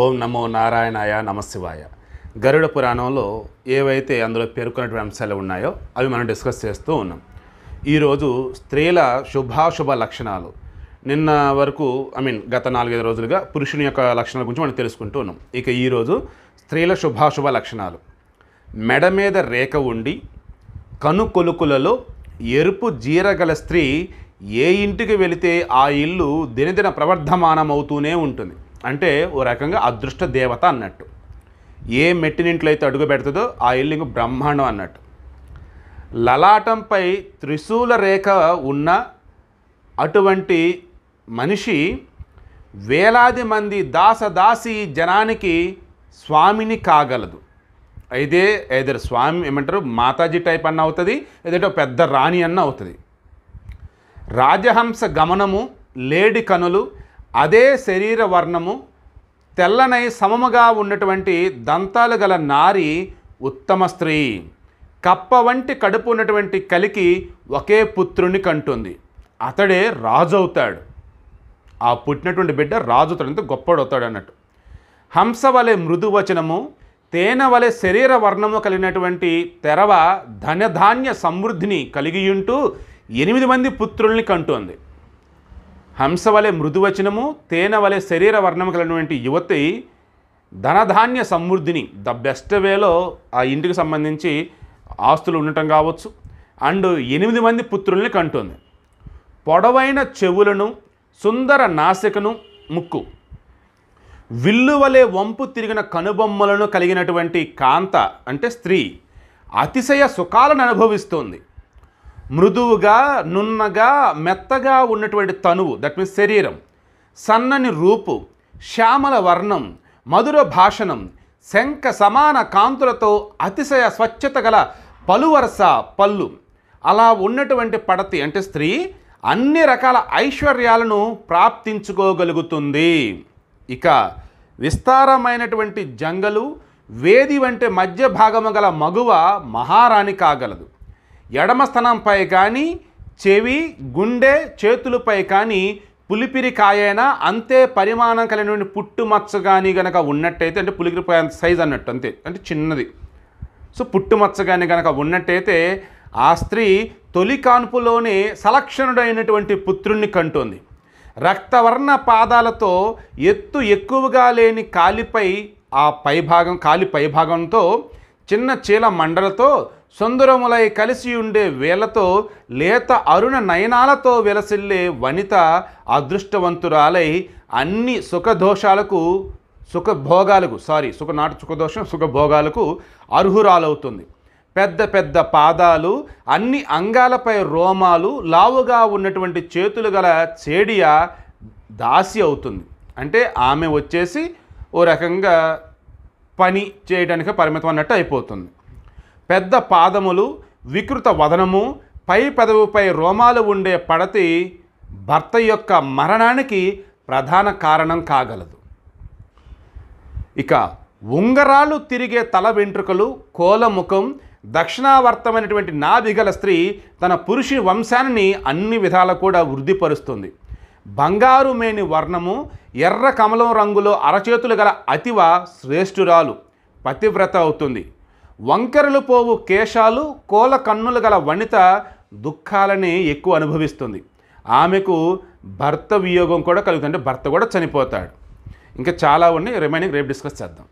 ఓం నమో నారాయణాయ నమశివాయ గరుడ పురాణంలో ఏవైతే అందులో పేర్కొన్నటువంటి అంశాలు ఉన్నాయో అవి మనం డిస్కస్ చేస్తూ ఉన్నాం ఈరోజు స్త్రీల శుభాశుభ లక్షణాలు నిన్న వరకు ఐ మీన్ గత నాలుగైదు రోజులుగా పురుషుని యొక్క లక్షణాల గురించి మనం తెలుసుకుంటూ ఉన్నాం ఇక ఈరోజు స్త్రీల శుభాశుభ లక్షణాలు మెడ మీద రేఖ ఉండి కనుకొలుకులలో ఎరుపు జీరగల స్త్రీ ఏ ఇంటికి వెళితే ఆ ఇల్లు దినదిన ప్రవర్ధమానమవుతూనే ఉంటుంది అంటే ఓ రకంగా అదృష్ట దేవత అన్నట్టు ఏ మెట్టినింట్లో అయితే అడుగు పెడుతుందో ఆ ఇల్లు బ్రహ్మాండం అన్నట్టు లలాటంపై త్రిశూల రేఖ ఉన్న అటువంటి మనిషి వేలాది మంది దాసదాసి జనానికి స్వామిని కాగలదు అయితే ఏదో స్వామి ఏమంటారు మాతాజీ టైప్ అన్న అవుతుంది ఏదంటే పెద్ద రాణి అన్న అవుతుంది రాజహంస గమనము లేడి కనులు అదే శరీర వర్ణము తెల్లనై సమముగా ఉన్నటువంటి దంతాలు గల నారి ఉత్తమ స్త్రీ కప్ప వంటి కడుపు ఉన్నటువంటి కలికి ఒకే పుత్రుని కంటుంది అతడే రాజు అవుతాడు ఆ పుట్టినటువంటి బిడ్డ రాజు తడంత గొప్పడవుతాడు అన్నట్టు హంస వలె మృదువచనము తేనె వలె శరీర వర్ణము కలిగినటువంటి తెరవ ధనధాన్య సమృద్ధిని కలిగియుంటూ ఎనిమిది మంది పుత్రుల్ని కంటుంది హంసవలె మృదువచనము తేన వలె శరీర వర్ణము కలిగినటువంటి యువతి ధనధాన్య సమృద్ధిని ద బెస్ట్ వేలో ఆ ఇంటికి సంబంధించి ఆస్తులు ఉండటం కావచ్చు అండ్ ఎనిమిది మంది పుత్రుల్ని కంటుంది పొడవైన చెవులను సుందర నాసికను ముక్కు విల్లువలే వంపు తిరిగిన కనుబొమ్మలను కలిగినటువంటి కాంత అంటే స్త్రీ అతిశయ సుఖాలను అనుభవిస్తోంది మృదువుగా నున్నగా మెత్తగా ఉన్నటువంటి తనువు దట్ మీన్స్ శరీరం సన్నని రూపు శ్యామల వర్ణం మధుర భాషణం శంఖ సమాన కాంతులతో అతిశయ స్వచ్ఛత గల పలువరస పళ్ళు అలా ఉన్నటువంటి పడతి అంటే స్త్రీ అన్ని రకాల ఐశ్వర్యాలను ప్రాప్తించుకోగలుగుతుంది ఇక విస్తారమైనటువంటి జంగలు వేది వంటి మధ్య భాగము గల మగువ మహారాణి కాగలదు ఎడమ స్థనంపై కానీ చెవి గుండె చేతులపై కానీ పులిపిరి కాయైనా అంతే పరిమాణం కలిగిన పుట్టుమచ్చ కానీ కనుక ఉన్నట్టయితే అంటే పులికిరిపోయేంత సైజ్ అన్నట్టు అంతే అంటే చిన్నది సో పుట్టుమచ్చ కానీ కనుక ఉన్నట్టయితే ఆ స్త్రీ తొలి కాన్పులోనే సలక్షణుడైనటువంటి పుత్రుణ్ణి కంటోంది రక్తవర్ణ పాదాలతో ఎత్తు ఎక్కువగా లేని కాలిపై ఆ పైభాగం కాలి పైభాగంతో చిన్న చీల మండలతో సుందరములై కలిసి ఉండే వేలతో లేత అరుణ నయనాలతో వెలసిల్లే వనిత అదృష్టవంతురాలై అన్ని సుఖదోషాలకు సుఖభోగాలకు సారీ సుఖ నాటు సుఖదోషం సుఖభోగాలకు అర్హురాలవుతుంది పెద్ద పెద్ద పాదాలు అన్ని అంగాలపై రోమాలు లావుగా ఉన్నటువంటి చేతులు గల చేడియ దాసి అవుతుంది అంటే ఆమె వచ్చేసి ఓ రకంగా పని చేయడానికి పరిమితం అన్నట్టు అయిపోతుంది పెద్ద పాదములు వికృత వదనము పై పదవిపై రోమాలు ఉండే పడతి భర్త యొక్క మరణానికి ప్రధాన కారణం కాగలదు ఇక ఉంగరాలు తిరిగే తల వెంట్రుకలు కోలముఖం దక్షిణావర్తమైనటువంటి నాభిగల స్త్రీ తన పురుషి వంశాన్ని అన్ని విధాలు కూడా వృద్ధిపరుస్తుంది బంగారు మేని వర్ణము ఎర్ర కమలం రంగులో అరచేతులు గల అతివ శ్రేష్ఠురాలు పతివ్రత అవుతుంది వంకరలు పోవు కేశాలు కోల కన్నులు గల వనిత దుఃఖాలని ఎక్కువ అనుభవిస్తుంది ఆమెకు భర్త వియోగం కూడా కలుగుతుంది భర్త కూడా చనిపోతాడు ఇంకా చాలా ఉన్నాయి రిమైనింగ్ రేపు డిస్కస్ చేద్దాం